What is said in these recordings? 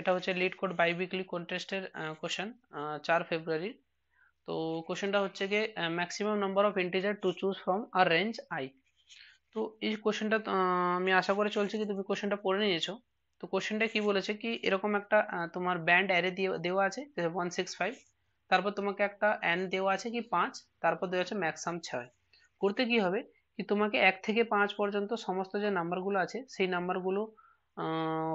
এটা হচ্ছে LeetCode biweekly কন্টেস্টের কোশ্চেন চার ফেব্রুয়ারির তো কোশ্চেনটা হচ্ছে গিয়ে maximum number of integer to choose from a range I তো এই কোশ্চেনটা আমি আশা করে চলছি কি তুমি কোশ্চেনটা পড়ে নিয়েছো তো কোশ্চেনটা কি বলেছে কি এরকম একটা তোমার ব্যান্ড অ্যারে দিয়ে দেওয়া আছে ওয়ান সিক্স ফাইভ তারপর তোমাকে একটা অ্যান দেওয়া আছে কি পাঁচ তারপর দেওয়া আছে ম্যাক্সাম ছয় করতে কি হবে কি তোমাকে এক থেকে পাঁচ পর্যন্ত সমস্ত যে নাম্বারগুলো আছে সেই নাম্বারগুলো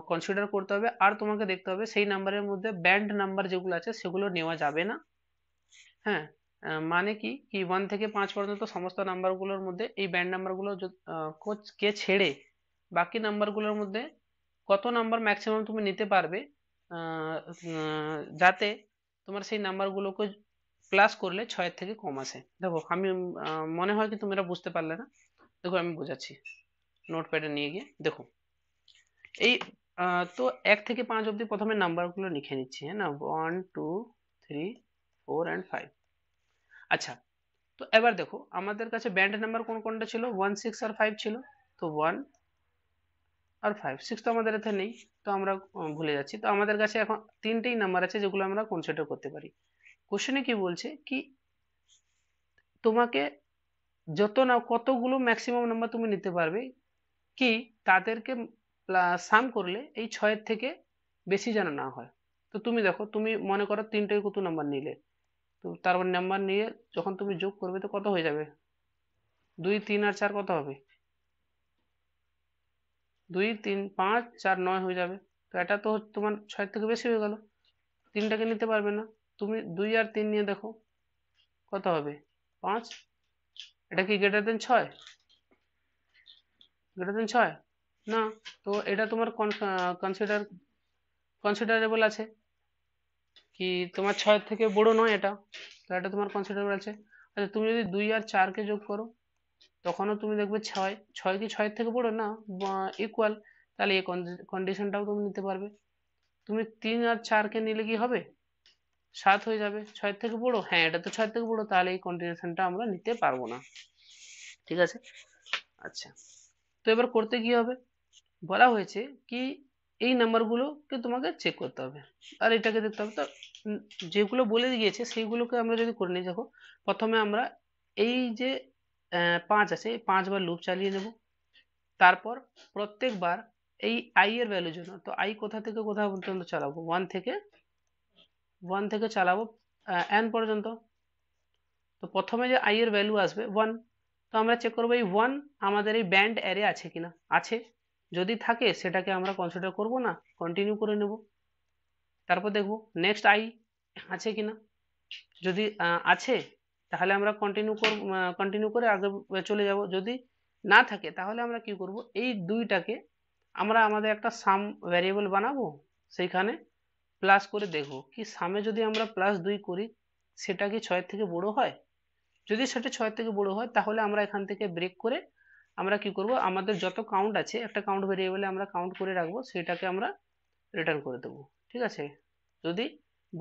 কনসিডার করতে হবে আর তোমাকে দেখতে হবে সেই নাম্বারের মধ্যে ব্যান্ড নাম্বার যেগুলো আছে সেগুলো নেওয়া যাবে না হ্যাঁ মানে কি কি ওয়ান থেকে পাঁচ পর্যন্ত সমস্ত নাম্বারগুলোর মধ্যে এই ব্যান্ড নাম্বারগুলো কে ছেড়ে বাকি নাম্বারগুলোর মধ্যে কত নাম্বার ম্যাক্সিমাম তুমি নিতে পারবে যাতে তোমার সেই নাম্বারগুলোকে প্লাস করলে ছয়ের থেকে কম আসে দেখো আমি মনে হয় কি তুমি এটা বুঝতে পারলে না দেখো আমি বোঝাচ্ছি নোটপ্যাডে নিয়ে গিয়ে দেখো এই তো এক থেকে পাঁচ অবধি প্রথমে নাম্বারগুলো লিখে নিচ্ছি হ্যাঁ না one two three four and five আচ্ছা তো এবার দেখো আমাদের কাছে ব্যান্ড নাম্বার কোন কোনটা ছিল ওয়ান সিক্স আর ফাইভ ছিল তো ওয়ান আর ফাইভ সিক্স তো আমাদের এতে নেই তো আমরা ভুলে যাচ্ছি তো আমাদের কাছে এখন তিনটেই নাম্বার আছে যেগুলো আমরা কনসিডার করতে পারি কোশ্চেনে কি বলছে কি তোমাকে যত না কতগুলো ম্যাক্সিমাম নাম্বার তুমি নিতে পারবে কি তাদেরকে প্লাস সাম করলে এই ছয়ের থেকে বেশি যেন না হয় তো তুমি দেখো তুমি মনে করো তিনটে কত নাম্বার নিলে তো তারপর নাম্বার মানে নিয়ে যখন তুমি যোগ করবে তো কত হয়ে যাবে দুই তিন আর চার কত হবে দুই তিন পাঁচ চার নয় হয়ে যাবে তো এটা তো তোমার ছয়ের থেকে বেশি হয়ে গেল তিনটাকে নিতে পারবে না তুমি দুই আর তিন নিয়ে দেখো কত হবে পাঁচ এটা কি গ্রেটার দেন ছয় গ্রেটার দেন ছয় না তো এটা তোমার কনসিডার কনসিডারেবল আছে কি তোমার ছয় থেকে বড় নয় এটা তো এটা তোমার কনসিডারেবল আছে আচ্ছা তুমি যদি দুই আর চারকে যোগ করো তখনও তুমি দেখবে ছয় ছয় কি ছয়ের থেকে বড় না ইকুয়াল তাহলে এই কন্ডিশনটাও তুমি নিতে পারবে তুমি তিন আর চারকে নিলে কি হবে সাত হয়ে যাবে ছয়ের থেকে বড় হ্যাঁ এটা তো ছয়ের থেকে বড় তাহলে এই কন্ডিশনটা আমরা নিতে পারবো না ঠিক আছে আচ্ছা তো এবার করতে কি হবে বলা হয়েছে কি এই নাম্বারগুলোকে তোমাকে চেক করতে হবে আর এটাকে দেখতে হবে তো যেগুলো বলে দিয়েছে সেইগুলোকে আমরা যদি করে নিই দেখো প্রথমে আমরা এই যে পাঁচ আছে এই পাঁচবার লুপ চালিয়ে নেব তারপর প্রত্যেকবার এই আই এর ভ্যালুর জন্য তো আই কোথা থেকে কোথা পর্যন্ত চালাবো ওয়ান থেকে ওয়ান থেকে চালাবো এন পর্যন্ত তো প্রথমে যে আই এর ভ্যালু আসবে ওয়ান তো আমরা চেক করবো এই ওয়ান আমাদের এই ব্যান্ড অ্যারে আছে কিনা আছে যদি থাকে সেটাকে আমরা কনসিডার করব না কন্টিনিউ করে নেব তারপর দেখব নেক্সট আই আছে কি না যদি আছে তাহলে আমরা কন্টিনিউ করব কন্টিনিউ করে আগে চলে যাব যদি না থাকে তাহলে আমরা কি করব এই দুইটাকে আমরা আমাদের একটা সাম ভ্যারিয়েবল বানাবো সেইখানে প্লাস করে দেখব কি সামে যদি আমরা প্লাস দুই করি সেটা কি ছয়ের থেকে বড় হয় যদি সেটা ছয়ের থেকে বড় হয় তাহলে আমরা এখান থেকে ব্রেক করে আমরা কি করব আমাদের যত কাউন্ট আছে একটা কাউন্ট ভেরিয়েবলে আমরা কাউন্ট করে রাখবো সেটাকে আমরা রিটার্ন করে দেবো ঠিক আছে যদি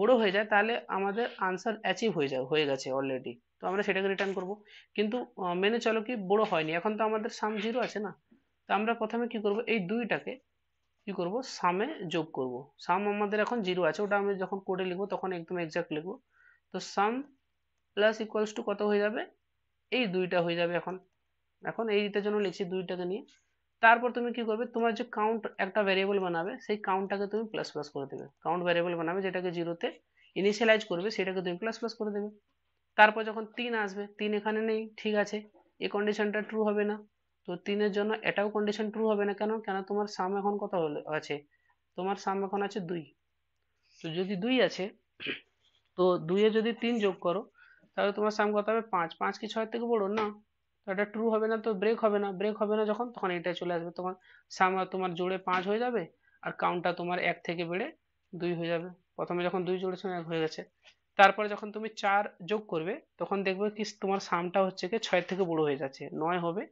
বড় হয়ে যায় তাহলে আমাদের আনসার অ্যাচিভ হয়ে যায় হয়ে গেছে অলরেডি তো আমরা সেটাকে রিটার্ন করব কিন্তু মেনে চলো কি বড় হয়নি এখন তো আমাদের সাম জিরো আছে না তো আমরা প্রথমে কি করব এই দুইটাকে কি করব সামে যোগ করব সাম আমাদের এখন জিরো আছে ওটা আমি যখন কোডে লিখবো তখন একদম এক্সাক্ট লিখবো তো সাম প্লাস ইকুয়ালস টু কত হয়ে যাবে এই দুইটা হয়ে যাবে এখন এখন এইটার জন্য লিখছি দুইটাকে নিয়ে তারপর তুমি কি করবে তোমার যে কাউন্ট একটা ভ্যারিয়েবল বানাবে সেই কাউন্টটাকে তুমি প্লাস প্লাস করে দেবে কাউন্ট ভ্যারিয়েবল বানাবে যেটাকে জিরোতে ইনিশিয়ালাইজ করবে সেটাকে তুমি প্লাস প্লাস করে দেবে তারপর যখন তিন আসবে তিন এখানে নেই ঠিক আছে এই কন্ডিশনটা ট্রু হবে না তো তিনের জন্য এটাও কন্ডিশন ট্রু হবে না কেন কেন তোমার সাম এখন কত হলে আছে তোমার সাম এখন আছে দুই তো যদি দুই আছে তো দুইয়ে যদি তিন যোগ করো তাহলে তোমার সাম কত হবে পাঁচ পাঁচ কি ছয়ের থেকে বড় না এটা ট্রু হবে না তো ব্রেক হবে না ব্রেক হবে না যখন তখন এটা চলে আসবে তখন সামা তোমার জোরে পাঁচ হয়ে যাবে আর কাউন্টটা তোমার এক থেকে বেড়ে দুই হয়ে যাবে প্রথমে যখন দুই জোড়েছো এক হয়ে গেছে তারপরে যখন তুমি চার যোগ করবে তখন দেখবে কি তোমার সামটা হচ্ছে কি ছয়ের থেকে বড় হয়ে যাচ্ছে নয় হবে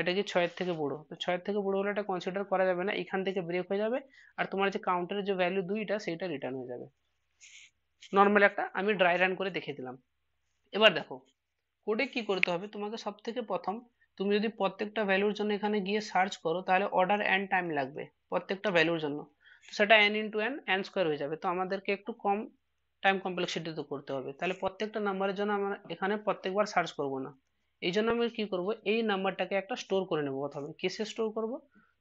এটা কি ছয়ের থেকে বড় তো ছয়ের থেকে বড় হলে এটা কনসিডার করা যাবে না এখান থেকে ব্রেক হয়ে যাবে আর তোমার যে কাউন্টারের যে ভ্যালু দুইটা সেইটা রিটার্ন হয়ে যাবে নর্মাল একটা আমি ড্রাই রান করে দেখিয়ে দিলাম এবার দেখো কোডে কি করতে হবে তোমাকে সব থেকে প্রথম তুমি যদি প্রত্যেকটা ভ্যালুর জন্য এখানে গিয়ে সার্চ করো তাহলে অর্ডার অ্যান্ড টাইম লাগবে প্রত্যেকটা ভ্যালুর জন্য সেটা N into N N square হয়ে যাবে তো আমাদেরকে একটু কম টাইম কমপ্লেক্সিটি তো করতে হবে তাহলে প্রত্যেকটা নাম্বারের জন্য আমরা এখানে প্রত্যেকবার সার্চ করব না এই জন্য আমি কি করবো এই নাম্বারটাকে একটা স্টোর করে নেবো প্রথমে কিসে স্টোর করব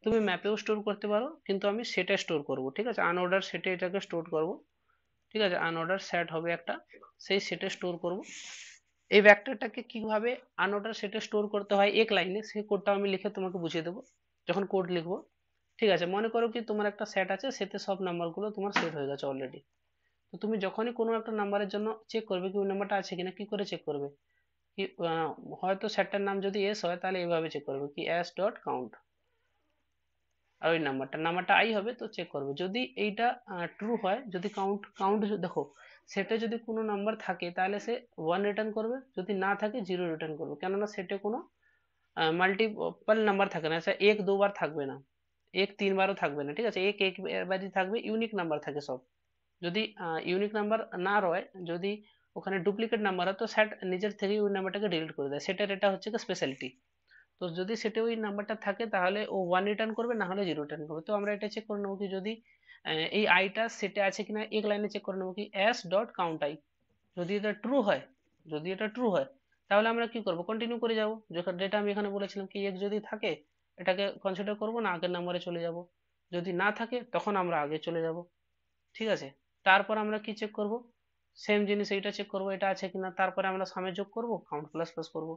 তুমি ম্যাপেও স্টোর করতে পারো কিন্তু আমি সেটা স্টোর করব ঠিক আছে আনঅর্ডার সেটে এটাকে স্টোর করব ঠিক আছে আনঅর্ডার সেট হবে একটা সেই সেটে স্টোর করব এই ভ্যাক্টরটাকে কিভাবে আনোটার সেটে স্টোর করতে হয় এক লাইনে সেই কোডটা আমি লিখে তোমাকে বুঝিয়ে দেবো যখন কোড লিখবো ঠিক আছে মনে করো কি তোমার একটা সেট আছে সেতে সব নাম্বারগুলো তোমার সেট হয়ে গেছে অলরেডি তো তুমি যখনই কোনো একটা নাম্বারের জন্য চেক করবে কি ওই নাম্বারটা আছে কিনা কি করে চেক করবে কি হয়তো সেটটার নাম যদি এস হয় তাহলে এইভাবে চেক করবে কি অ্যাস ডট কাউন্ট আর ওই নাম্বারটা নাম্বারটা আই হবে তো চেক করবে যদি এইটা ট্রু হয় যদি কাউন্ট কাউন্ট দেখো সেটে যদি কোনো নাম্বার থাকে তাহলে সে ওয়ান রিটার্ন করবে যদি না থাকে জিরো রিটার্ন করবে কেননা সেটে কোনো মাল্টিপল নাম্বার থাকে না আচ্ছা এক দুবার থাকবে না এক তিনবারও থাকবে না ঠিক আছে এক এক বারই থাকবে ইউনিক নাম্বার থাকে সব যদি ইউনিক নাম্বার না রয় যদি ওখানে ডুপ্লিকেট নাম্বার হয় তো সেট নিজের থেকে ওই নাম্বারটাকে ডিলিট করে দেয় সেটার এটা হচ্ছে স্পেশালিটি তো যদি সেটা ওই নাম্বারটা থাকে তাহলে ও ওয়ান রিটার্ন করবে না হলে জিরো রিটার্ন করবে তো আমরা এটা চেক করে নেবো কি যদি এই আইটা সেটে আছে কিনা এক লাইনে চেক করে নেবো কি অ্যাস ডট কাউন্ট আই যদি এটা ট্রু হয় যদি এটা ট্রু হয় তাহলে আমরা কি করব কন্টিনিউ করে যাব যখন ডেটা আমি এখানে বলেছিলাম কি এক যদি থাকে এটাকে কনসিডার করবো না আগের নাম্বারে চলে যাব যদি না থাকে তখন আমরা আগে চলে যাব ঠিক আছে তারপর আমরা কি চেক করব সেম জিনিস এইটা চেক করব এটা আছে কিনা তারপরে আমরা সামে যোগ করব কাউন্ট প্লাস প্লাস করব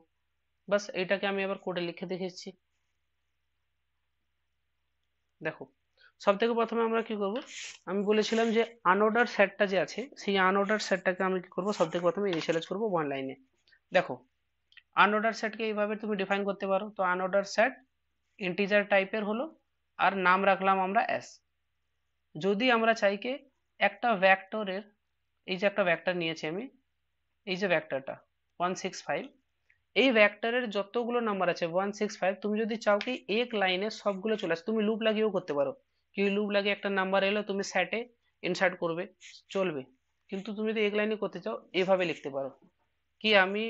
বাস এইটাকে আমি আবার কোডে লিখে দেখেছি দেখো সব থেকে প্রথমে আমরা কি করব আমি বলেছিলাম যে আনঅর্ডার সেটটা যে আছে সেই আনঅর্ডার সেটটাকে আমি কি করব সব থেকে প্রথমে ইনিশিয়ালাইজ করব ওয়ান লাইনে দেখো আনঅর্ডার সেটকে এইভাবে তুমি ডিফাইন করতে পারো তো আনঅর্ডার সেট ইন্টিজার টাইপের হলো আর নাম রাখলাম আমরা এস যদি আমরা চাই কে একটা ভ্যাক্টরের এই যে একটা ভ্যাক্টর নিয়েছি আমি এই যে ভ্যাক্টরটা ওয়ান সিক্স ফাইভ এই ভ্যাক্টরের যতগুলো নাম্বার আছে ওয়ান সিক্স ফাইভ তুমি যদি চাও কি এক লাইনে সবগুলো চলে আসে তুমি লুপ লাগিয়েও করতে পারো কিউ লুপ লাগে একটা নাম্বার এলো তুমি স্যাটে ইনসার্ট করবে চলবে কিন্তু তুমি যদি এক লাইনে করতে চাও এভাবে লিখতে পারো কি আমি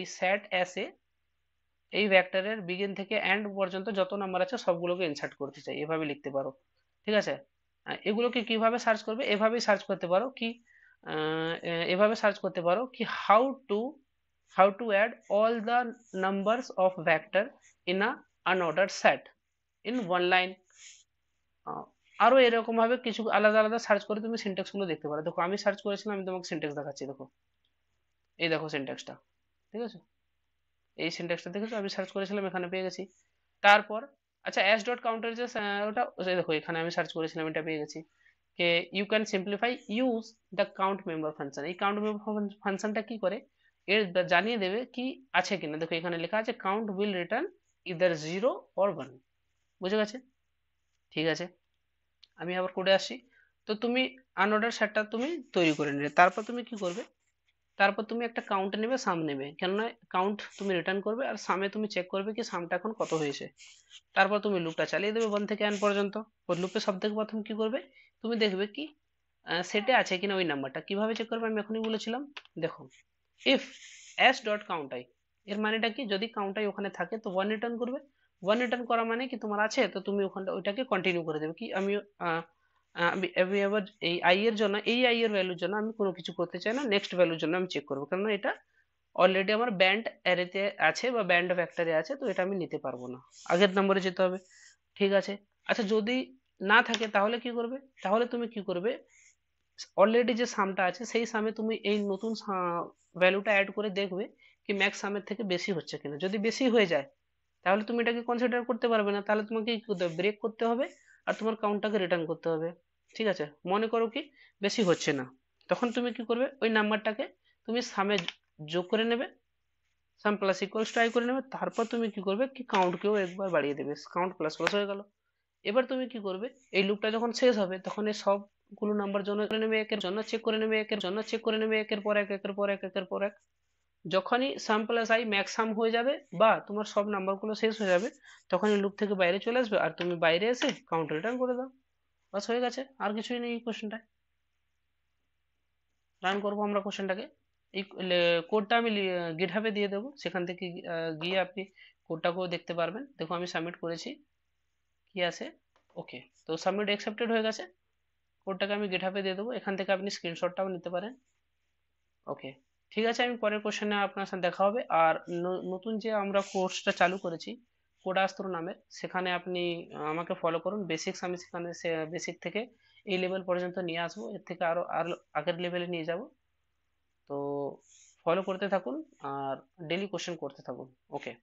এই স্যাট অ্যাসে এই ভ্যাক্টরের বিগিন থেকে এন্ড পর্যন্ত যত নাম্বার আছে সবগুলোকে ইনসার্ট করতে চাই এভাবে লিখতে পারো ঠিক আছে এগুলোকে কিভাবে সার্চ করবে এভাবেই সার্চ করতে পারো কি এভাবে সার্চ করতে পারো কি how to how to add all the numbers of vector in a unordered set in one line আরো এরকম ভাবে কিছু আলাদা আলাদা সার্চ করে তুমি সিনটেক্স গুলো দেখতে পারো দেখো আমি সার্চ করেছিলাম আমি তোমাকে সিনটেক্স দেখাচ্ছি দেখো এই দেখো সিনটেক্সটা ঠিক আছে এই সিনটেক্সটা দেখেছো আমি সার্চ করেছিলাম এখানে পেয়ে গেছি তারপর আচ্ছা অ্যাস ডট কাউন্টার যে ওটা দেখো এখানে আমি সার্চ করেছিলাম এটা পেয়ে গেছি যে you can simplify use the count member function এই কাউন্ট মেম্বার ফাংশনটা কি করে এর জানিয়ে দেবে কি আছে কিনা দেখো এখানে লেখা আছে count will return either zero or one বুঝে গেছে ঠিক আছে আমি আবার করে আসি তো তুমি আনঅর্ডার সেটটা তুমি তৈরি করে নিলে তারপর তুমি কি করবে তারপর তুমি একটা কাউন্ট নেবে সাম নেবে কেননা কাউন্ট তুমি রিটার্ন করবে আর সামে তুমি চেক করবে কি সামটা এখন কত হয়েছে তারপর তুমি লুপটা চালিয়ে দেবে ওয়ান থেকে এন পর্যন্ত ওই লুপে সব থেকে প্রথম কি করবে তুমি দেখবে কি সেটে আছে কিনা ওই নাম্বারটা কিভাবে চেক করবে আমি এখনই বলেছিলাম দেখো ইফ এস ডট কাউন্টাই এর মানেটা কি যদি কাউন্টাই ওখানে থাকে তো ওয়ান রিটার্ন করবে ওয়ান রিটার্ন করা মানে কি তোমার আছে তো তুমি ওখানটা ওইটাকে কন্টিনিউ করে দেবে কি আমি আমি আবার এই আই এর জন্য এই আই এর ভ্যালুর জন্য আমি কোনো কিছু করতে চাই না নেক্সট ভ্যালুর জন্য আমি চেক করবো কেননা এটা অলরেডি আমার ব্যান্ড অ্যারেতে আছে বা ব্যান্ড ফ্যাক্টরে আছে তো এটা আমি নিতে পারবো না আগের নম্বরে যেতে হবে ঠিক আছে আচ্ছা যদি না থাকে তাহলে কি করবে তাহলে তুমি কি করবে অলরেডি যে সামটা আছে সেই সামে তুমি এই নতুন ভ্যালুটা অ্যাড করে দেখবে কি ম্যাক্স সামের থেকে বেশি হচ্ছে কিনা যদি বেশি হয়ে যায় তাহলে তুমি এটাকে কনসিডার করতে পারবে না তাহলে তোমাকে কি করতে হবে ব্রেক করতে হবে আর তোমার কাউন্টটাকে রিটার্ন করতে হবে ঠিক আছে মনে করো কি বেশি হচ্ছে না তখন তুমি কি করবে ওই নাম্বারটাকে তুমি সামে যোগ করে নেবে সাম প্লাস ইকুয়ালস ট্রাই করে নেবে তারপর তুমি কি করবে কি কাউন্টকেও একবার বাড়িয়ে দেবে কাউন্ট প্লাস প্লাস হয়ে গেল এবার তুমি কি করবে এই লুপটা যখন শেষ হবে তখন এই সবগুলো নাম্বার জন্য নেবে একের জন্য চেক করে নেবে একের জন্য চেক করে নেবে একের পর এক একের পর এক একের পর এক যখনই sum plus I max sum হয়ে যাবে বা তোমার সব নাম্বারগুলো শেষ হয়ে যাবে তখনই লুপ থেকে বাইরে চলে আসবে আর তুমি বাইরে এসে কাউন্ট রিটার্ন করে দাও বাস হয়ে গেছে আর কিছুই নেই এই কোশ্চেনটায় রান করবো আমরা কোশ্চেনটাকে এই কোডটা আমি গিটহাবে দিয়ে দেবো সেখান থেকে গিয়ে আপনি কোডটাকেও দেখতে পারবেন দেখো আমি সাবমিট করেছি কি আছে ওকে তো সাবমিট অ্যাকসেপ্টেড হয়ে গেছে কোডটাকে আমি গিটহাবে দিয়ে দেবো এখান থেকে আপনি স্ক্রিনশটটাও নিতে পারেন ওকে ঠিক আছে আমি পরের কোশ্চেনে আপনার সাথে দেখা হবে আর নতুন যে আমরা কোর্সটা চালু করেছি কোডাস্ত্র নামে সেখানে আপনি আমাকে ফলো করুন বেসিক্স আমি সেখানে বেসিক থেকে এই লেভেল পর্যন্ত নিয়ে আসবো এর থেকে আরও আর আগের লেভেলে নিয়ে যাব তো ফলো করতে থাকুন আর ডেলি কোশ্চেন করতে থাকুন ওকে